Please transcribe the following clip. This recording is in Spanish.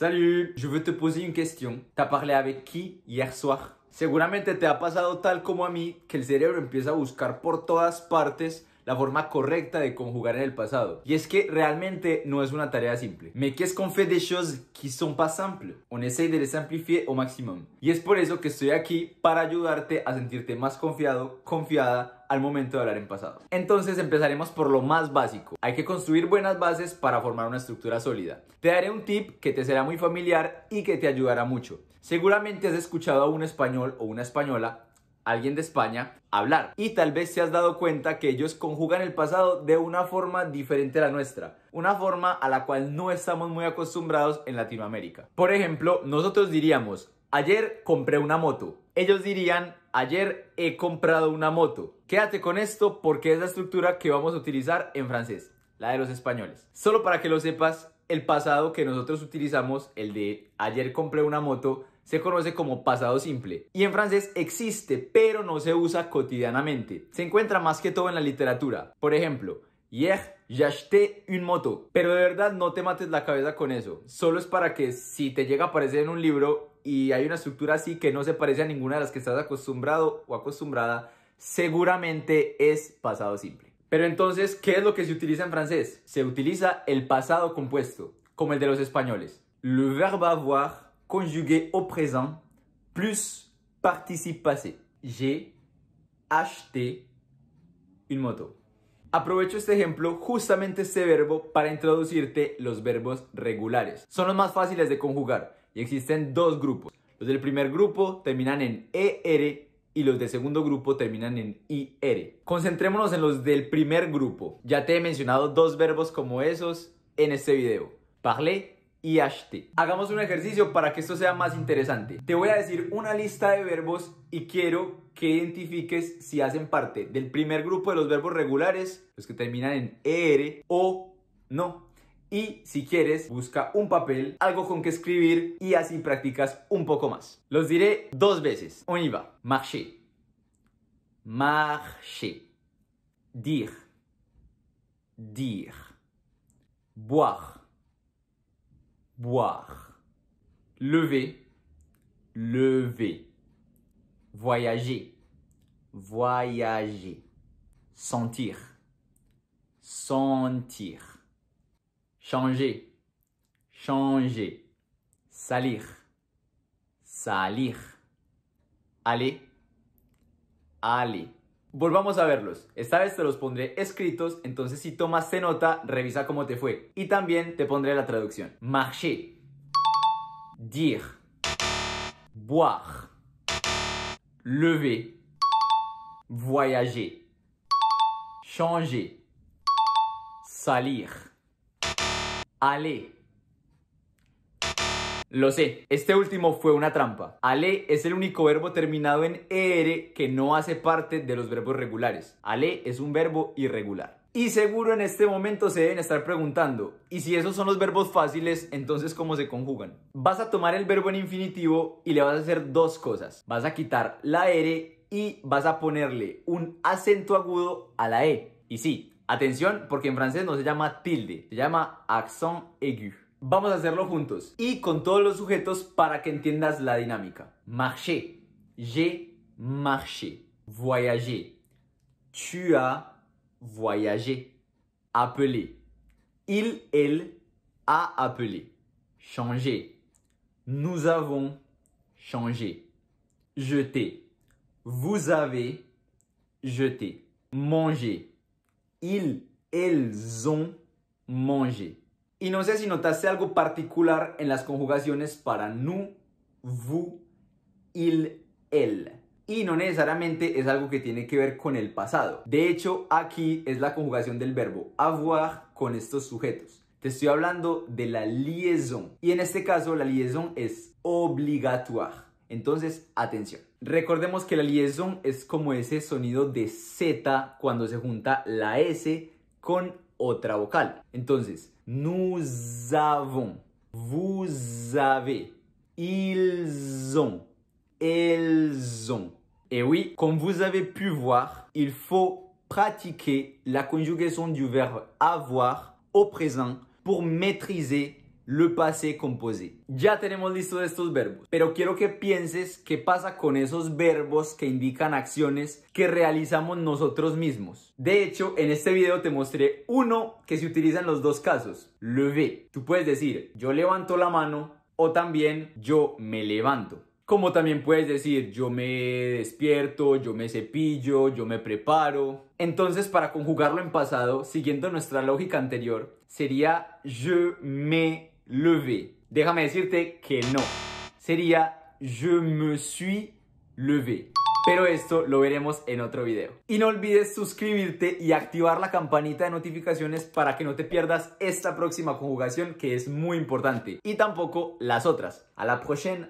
Salut, je veux te poser une question. ¿Te parlé avec qui hier soir? Seguramente te ha pasado tal como a mí que el cerebro empieza a buscar por todas partes la forma correcta de conjugar en el pasado. Y es que realmente no es una tarea simple. Me quieres confiar en des cosas que son pas simples. On essaye de les simplifier au maximum. Y es por eso que estoy aquí para ayudarte a sentirte más confiado, confiada al momento de hablar en pasado. Entonces empezaremos por lo más básico. Hay que construir buenas bases para formar una estructura sólida. Te daré un tip que te será muy familiar y que te ayudará mucho. Seguramente has escuchado a un español o una española alguien de España hablar. Y tal vez se has dado cuenta que ellos conjugan el pasado de una forma diferente a la nuestra, una forma a la cual no estamos muy acostumbrados en Latinoamérica. Por ejemplo, nosotros diríamos, ayer compré una moto. Ellos dirían, ayer he comprado una moto. Quédate con esto porque es la estructura que vamos a utilizar en francés, la de los españoles. Solo para que lo sepas, el pasado que nosotros utilizamos, el de ayer compré una moto, se conoce como pasado simple y en francés existe pero no se usa cotidianamente. Se encuentra más que todo en la literatura. Por ejemplo, hier j'acheté une moto. Pero de verdad no te mates la cabeza con eso. Solo es para que si te llega a aparecer en un libro y hay una estructura así que no se parece a ninguna de las que estás acostumbrado o acostumbrada, seguramente es pasado simple. Pero entonces, ¿qué es lo que se utiliza en francés? Se utiliza el pasado compuesto, como el de los españoles. Le verbe avoir conjugué au présent plus participe passé. J'ai acheté une moto. Aprovecho este ejemplo, justamente este verbo, para introducirte los verbos regulares. Son los más fáciles de conjugar y existen dos grupos. Los del primer grupo terminan en ER y los del segundo grupo terminan en IR. Concentrémonos en los del primer grupo. Ya te he mencionado dos verbos como esos en este video. Parler y Hagamos un ejercicio para que esto sea más interesante. Te voy a decir una lista de verbos y quiero que identifiques si hacen parte del primer grupo de los verbos regulares, los que terminan en er o no. Y si quieres, busca un papel, algo con que escribir y así practicas un poco más. Los diré dos veces. On y va. Marcher. Marcher. Dire. Dire. Boire. boire. Lever, lever. Voyager, voyager. Sentir, sentir. Changer, changer. Salir, salir. Aller, aller. Volvamos a verlos. Esta vez te los pondré escritos, entonces si tomaste nota, revisa cómo te fue. Y también te pondré la traducción. Marcher. Dire. Boire. Lever. Voyager. Changer. Salir. Aller. Lo sé, este último fue una trampa. Ale es el único verbo terminado en er que no hace parte de los verbos regulares. Ale es un verbo irregular. Y seguro en este momento se deben estar preguntando, ¿y si esos son los verbos fáciles, entonces cómo se conjugan? Vas a tomar el verbo en infinitivo y le vas a hacer dos cosas. Vas a quitar la e R y vas a ponerle un acento agudo a la E. Y sí, atención porque en francés no se llama tilde, se llama accent aigu. Vamos a hacerlo juntos y con todos los sujetos para que entiendas la dinámica. Marcher. J'ai marché. Voyager. Tu as voyagé. Appeler. Il, elle a appelé. Changer. Nous avons changé. Jeter. Vous avez jeté. Manger. Ils, elles ont mangé. Y no sé si notaste algo particular en las conjugaciones para nu, vu, il, el. Y no necesariamente es algo que tiene que ver con el pasado. De hecho, aquí es la conjugación del verbo avoir con estos sujetos. Te estoy hablando de la liaison. Y en este caso, la liaison es obligatoire. Entonces, atención. Recordemos que la liaison es como ese sonido de Z cuando se junta la S con otra vocal. Entonces, Nous avons. Vous avez. Ils ont. Elles ont. Et oui, comme vous avez pu voir, il faut pratiquer la conjugaison du verbe avoir au présent pour maîtriser le passé composé. Ya tenemos listos estos verbos, pero quiero que pienses qué pasa con esos verbos que indican acciones que realizamos nosotros mismos. De hecho, en este video te mostré uno que se utiliza en los dos casos, levé. Tú puedes decir yo levanto la mano o también yo me levanto. Como también puedes decir, yo me despierto, yo me cepillo, yo me preparo. Entonces, para conjugarlo en pasado, siguiendo nuestra lógica anterior, sería je me levé. Déjame decirte que no. Sería je me suis levé. Pero esto lo veremos en otro video. Y no olvides suscribirte y activar la campanita de notificaciones para que no te pierdas esta próxima conjugación que es muy importante. Y tampoco las otras. A la prochaine.